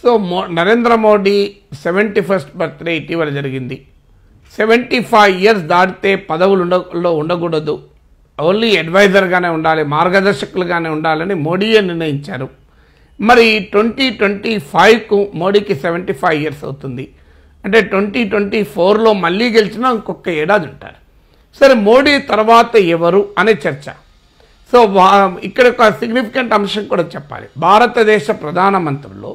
so మో Narendra Modi seventy first birthday ఇటీవల జరిగింది సెవెంటీ ఫైవ్ ఇయర్స్ దాటితే పదవులు ఉండలో ఉండకూడదు ఓన్లీ అడ్వైజర్గానే ఉండాలి మార్గదర్శకులుగానే ఉండాలని మోడీయే నిర్ణయించారు మరి ట్వంటీ ట్వంటీ ఫైవ్కు మోడీకి సెవెంటీ ఫైవ్ ఇయర్స్ అవుతుంది అంటే ట్వంటీ ట్వంటీ ఫోర్లో మళ్ళీ గెలిచినా ఇంకొక ఏడాది ఉంటారు సరే మోడీ తర్వాత ఎవరు అనే చర్చ సో ఇక్కడ ఒక సిగ్నిఫికెంట్ అంశం కూడా చెప్పాలి భారతదేశ ప్రధానమంత్రుల్లో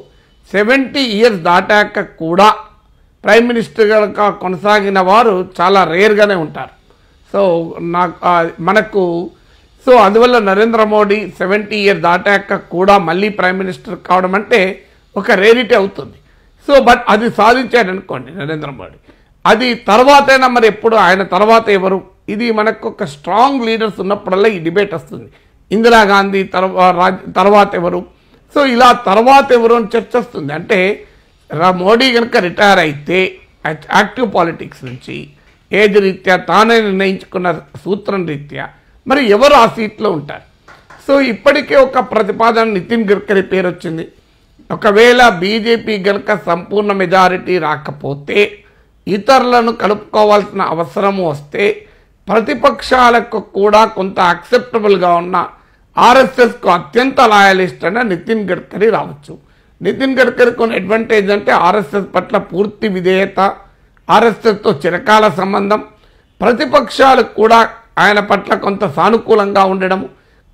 సెవెంటీ ఇయర్స్ దాటాక కూడా ప్రైమ్ మినిస్టర్గా కొనసాగిన వారు చాలా రేర్గానే ఉంటారు సో నాకు మనకు సో అందువల్ల నరేంద్ర మోడీ సెవెంటీ ఇయర్ దాటాక కూడా మళ్ళీ ప్రైమ్ మినిస్టర్ కావడం అంటే ఒక రేరిటీ అవుతుంది సో బట్ అది సాధించాడు అనుకోండి నరేంద్ర మోడీ అది తర్వాతైనా మరి ఎప్పుడు ఆయన తర్వాత ఎవరు ఇది మనకు ఒక స్ట్రాంగ్ లీడర్స్ ఉన్నప్పుడల్లా ఈ డిబేట్ వస్తుంది ఇందిరాగాంధీ తర్వా తర్వాత ఎవరు సో ఇలా తర్వాత ఎవరో చర్చ వస్తుంది అంటే మోడీ కనుక రిటైర్ అయితే యాక్టివ్ పాలిటిక్స్ నుంచి ఏది రీత్యా తానే నిర్ణయించుకున్న సూత్రం రీత్యా మరి ఎవరు ఆ సీట్లో ఉంటారు సో ఇప్పటికే ఒక ప్రతిపాదన నితిన్ గడ్కరీ పేరు వచ్చింది ఒకవేళ బీజేపీ కనుక సంపూర్ణ మెజారిటీ రాకపోతే ఇతరులను కలుపుకోవాల్సిన అవసరం వస్తే ప్రతిపక్షాలకు కూడా కొంత యాక్సెప్టబుల్గా ఉన్న ఆర్ఎస్ఎస్కు అత్యంత లాయలిస్ట్ అంటే నితిన్ గడ్కరీ రావచ్చు నితిన్ గడ్కరీ కొన్ని అడ్వాంటేజ్ అంటే ఆర్ఎస్ఎస్ పట్ల పూర్తి విధేయత ఆర్ఎస్ఎస్తో చిరకాల సంబంధం ప్రతిపక్షాలు కూడా ఆయన పట్ల కొంత సానుకూలంగా ఉండడం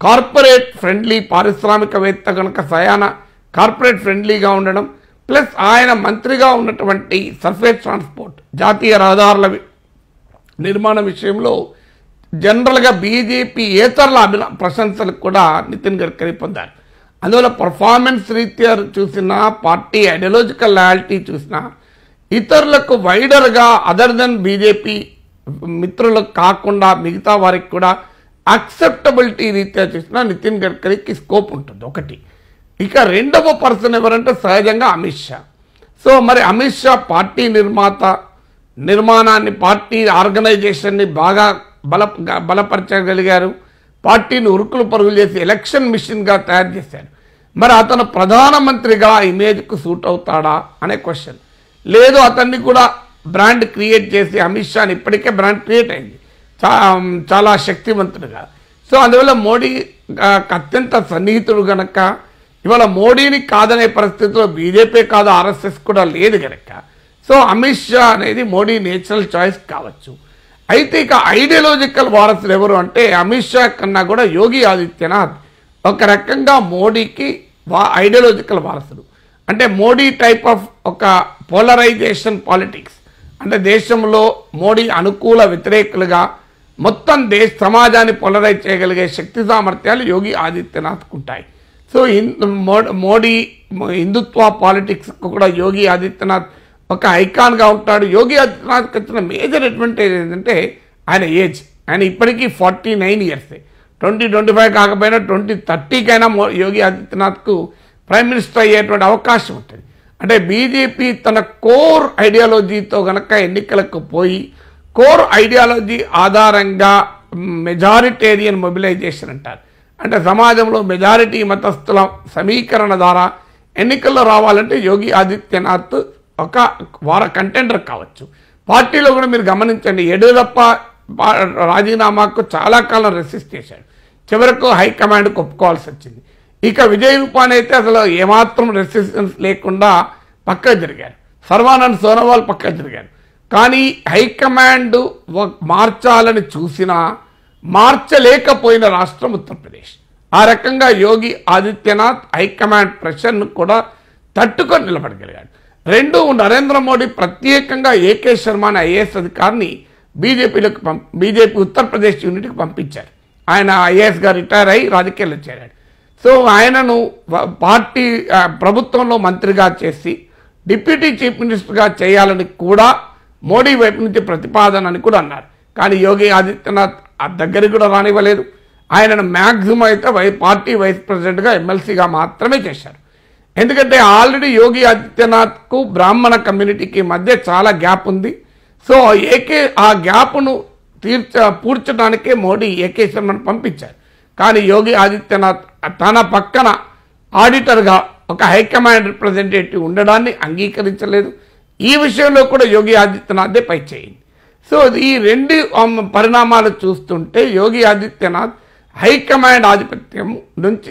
కార్పొరేట్ ఫ్రెండ్లీ పారిశ్రామికవేత్త కనుక సయాన కార్పొరేట్ ఫ్రెండ్లీగా ఉండడం ప్లస్ ఆయన మంత్రిగా ఉన్నటువంటి సర్ఫేస్ ట్రాన్స్పోర్ట్ జాతీయ రహదారుల నిర్మాణ విషయంలో జనరల్గా బీజేపీ ఏతరుల అభిన ప్రశంసలు కూడా నితిన్ గడ్కరీ పొందారు అందువల్ల పర్ఫార్మెన్స్ రీత్యా చూసినా పార్టీ ఐడియాలజికల్ లాయాలిటీ చూసినా ఇతరులకు వైడర్గా అదర్ దెన్ బీజేపీ మిత్రులకు కాకుండా మిగతా వారికి కూడా అక్సెప్టబిలిటీ రీత్యా చూసినా నితిన్ గడ్కరీకి స్కోప్ ఉంటుంది ఒకటి ఇక రెండవ పర్సన్ ఎవరంటే సహజంగా అమిత్ షా సో మరి అమిత్ షా పార్టీ నిర్మాత నిర్మాణాన్ని పార్టీ ఆర్గనైజేషన్ని బాగా బల బలపరచగలిగారు పార్టీని ఉరుకులు పరుగులు చేసి ఎలక్షన్ మిషన్గా తయారు చేశారు మరి అతను ప్రధానమంత్రిగా ఇమేజ్కు సూట్ అవుతాడా అనే క్వశ్చన్ లేదు అతన్ని కూడా బ్రాండ్ క్రియేట్ చేసి అమిత్ షాని ఇప్పటికే బ్రాండ్ క్రియేట్ అయింది చాలా శక్తివంతుడుగా సో అందువల్ల మోడీ అత్యంత సన్నిహితుడు గనక ఇవాళ మోడీని కాదనే పరిస్థితిలో బీజేపీ కాదు ఆర్ఎస్ఎస్ కూడా లేదు గనక సో అమిత్ షా అనేది మోడీ నేచురల్ చాయిస్ కావచ్చు అయితే ఇక ఐడియాలజికల్ వారసులు ఎవరు అంటే అమిత్ షా కన్నా కూడా యోగి ఆదిత్యనాథ్ ఒక రకంగా మోడీకి వా ఐడియాలజికల్ వారసుడు అంటే మోడీ టైప్ ఆఫ్ ఒక పోలరైజేషన్ పాలిటిక్స్ అంటే దేశంలో మోడీ అనుకూల వ్యతిరేకులుగా మొత్తం దేశ సమాజాన్ని పోలరైజ్ చేయగలిగే శక్తి సామర్థ్యాలు యోగి ఆదిత్యనాథ్కు ఉంటాయి సో మోడీ హిందుత్వ పాలిటిక్స్ కూడా యోగి ఆదిత్యనాథ్ ఒక ఐకాన్గా ఉంటాడు యోగి ఆదిత్యనాథ్కి వచ్చిన మేజర్ అడ్వాంటేజ్ ఏంటంటే ఆయన ఏజ్ ఆయన ఇప్పటికీ forty nine years twenty twenty five కాకపోయినా ట్వంటీ థర్టీకైనా యోగి ఆదిత్యనాథ్కు ప్రైమ్ మినిస్టర్ అయ్యేటువంటి అవకాశం ఉంటుంది అంటే బీజేపీ తన కోర్ ఐడియాలజీతో కనుక ఎన్నికలకు పోయి కోర్ ఐడియాలజీ ఆధారంగా మెజారిటేరియన్ మొబిలైజేషన్ అంటారు అంటే సమాజంలో మెజారిటీ మతస్థుల సమీకరణ ద్వారా ఎన్నికల్లో రావాలంటే యోగి ఆదిత్యనాథ్ ఒక వార కంటెండర్ కావచ్చు పార్టీలో కూడా మీరు గమనించండి యడ్యూరప్ప రాజీనామాకు చాలా కాలం రెసిస్ట్ చేశాడు చివరకు హైకమాండ్ ఒప్పుకోవాల్సి వచ్చింది ఇక విజయ్ రూపాని అయితే అసలు ఏమాత్రం రెసిస్టెన్స్ లేకుండా పక్క జరిగారు సర్వానంద్ సోనోవాల్ పక్క జరిగారు కానీ హైకమాండ్ మార్చాలని చూసినా మార్చలేకపోయిన రాష్ట్రం ఉత్తరప్రదేశ్ ఆ రకంగా యోగి ఆదిత్యనాథ్ హైకమాండ్ ప్రెషర్ను కూడా తట్టుకొని నిలబడగలిగాడు రెండు నరేంద్ర మోడీ ప్రత్యేకంగా ఏకే శర్మ అనే ఐఏఎస్ అధికారిని బీజేపీలోకి బీజేపీ ఉత్తరప్రదేశ్ యూనిట్కి పంపించారు ఆయన ఐఏఎస్గా రిటైర్ అయ్యి రాజకీయాల్లో చేరాడు సో ఆయనను పార్టీ ప్రభుత్వంలో మంత్రిగా చేసి డిప్యూటీ చీఫ్ మినిస్టర్గా చేయాలని కూడా మోడీ వైపు నుంచి ప్రతిపాదన అని కూడా అన్నారు కానీ యోగి ఆదిత్యనాథ్ ఆ దగ్గరికి కూడా రానివ్వలేదు ఆయనను మ్యాక్సిమం అయితే వై పార్టీ వైస్ ప్రెసిడెంట్గా ఎమ్మెల్సీగా మాత్రమే చేశారు ఎందుకంటే ఆల్రెడీ యోగి ఆదిత్యనాథ్కు బ్రాహ్మణ కమ్యూనిటీకి మధ్య చాలా గ్యాప్ ఉంది సో ఏకే ఆ గ్యాప్ను తీర్చ పూడ్చడానికే మోడీ ఏకే శర్మను పంపించారు కానీ యోగి ఆదిత్యనాథ్ తన పక్కన ఆడిటర్గా ఒక హైకమాండ్ రిప్రజెంటేటివ్ ఉండడాన్ని అంగీకరించలేదు ఈ విషయంలో కూడా యోగి ఆదిత్యనాథే పై చేయింది సో ఈ రెండు పరిణామాలు చూస్తుంటే యోగి ఆదిత్యనాథ్ హైకమాండ్ ఆధిపత్యం నుంచి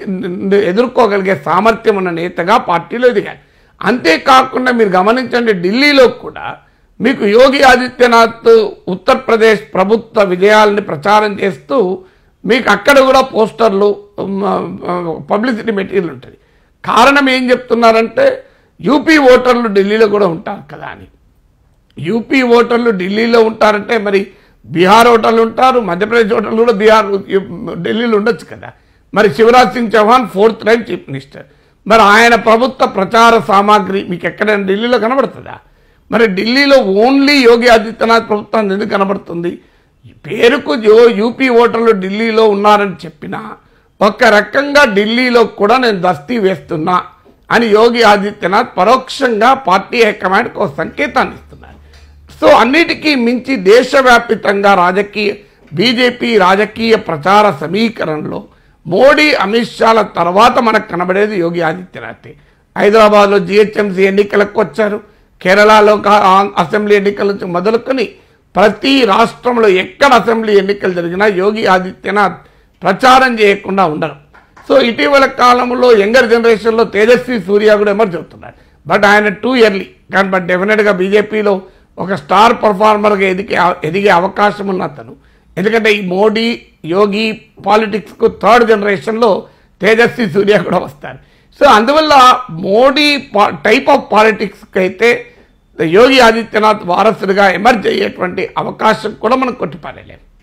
ఎదుర్కోగలిగే సామర్థ్యం ఉన్న నేతగా పార్టీలో ఎదిగారు అంతేకాకుండా మీరు గమనించండి ఢిల్లీలో కూడా మీకు యోగి ఆదిత్యనాథ్ ఉత్తరప్రదేశ్ ప్రభుత్వ విజయాలని ప్రచారం చేస్తూ మీకు అక్కడ కూడా పోస్టర్లు పబ్లిసిటీ మెటీరియల్ ఉంటుంది కారణం ఏం చెప్తున్నారంటే యూపీ ఓటర్లు ఢిల్లీలో కూడా ఉంటారు కదా అని యూపీ ఓటర్లు ఢిల్లీలో ఉంటారంటే మరి బీహార్ హోటల్ ఉంటారు మధ్యప్రదేశ్ హోటల్ కూడా బీహార్ ఢిల్లీలో ఉండొచ్చు కదా మరి Shivraj Singh Chouhan fourth time chief minister మరి ఆయన ప్రభుత్వ ప్రచార సామాగ్రి మీకు ఎక్కడైనా ఢిల్లీలో కనబడుతుందా మరి ఢిల్లీలో ఓన్లీ యోగి ఆదిత్యనాథ్ ప్రభుత్వాన్ని ఎందుకు కనబడుతుంది పేరుకు యూపీ ఓటర్లు ఢిల్లీలో ఉన్నారని చెప్పినా ఒక రకంగా ఢిల్లీలో కూడా నేను దస్తీ వేస్తున్నా అని యోగి ఆదిత్యనాథ్ పరోక్షంగా పార్టీ హైకమాండ్కి ఒక సంకేతాన్ని సో అన్నిటికీ మించి దేశవ్యాప్తంగా రాజకీయ బీజేపీ రాజకీయ ప్రచార సమీకరణలో మోడీ అమిత్ షాల తర్వాత మనకు కనబడేది యోగి ఆదిత్యనాథ్ హైదరాబాద్లో జిహెచ్ఎంసీ ఎన్నికలకు వచ్చారు కేరళలో అసెంబ్లీ ఎన్నికల నుంచి మొదలుకొని ప్రతి రాష్ట్రంలో ఎక్కడ అసెంబ్లీ ఎన్నికలు జరిగినా యోగి ఆదిత్యనాథ్ ప్రచారం చేయకుండా ఉండరు సో ఇటీవల కాలంలో యంగర్ జనరేషన్లో తేజస్వి సూర్య కూడా ఎమర్జ్ అవుతున్నారు బట్ ఆయన టూ ఇయర్లీ కానీ బట్ డెఫినెట్గా బీజేపీలో ఒక స్టార్ పర్ఫార్మర్గా ఎదిగే ఎదిగే అవకాశం ఉన్న అతను ఎందుకంటే ఈ మోడీ యోగి పాలిటిక్స్కు థర్డ్ జనరేషన్లో తేజస్వి సూర్య కూడా వస్తారు సో అందువల్ల మోడీ టైప్ ఆఫ్ పాలిటిక్స్కి అయితే యోగి ఆదిత్యనాథ్ వారసుడిగా ఎమర్జ్ అయ్యేటువంటి అవకాశం కూడా మనం కొట్టిపారలేము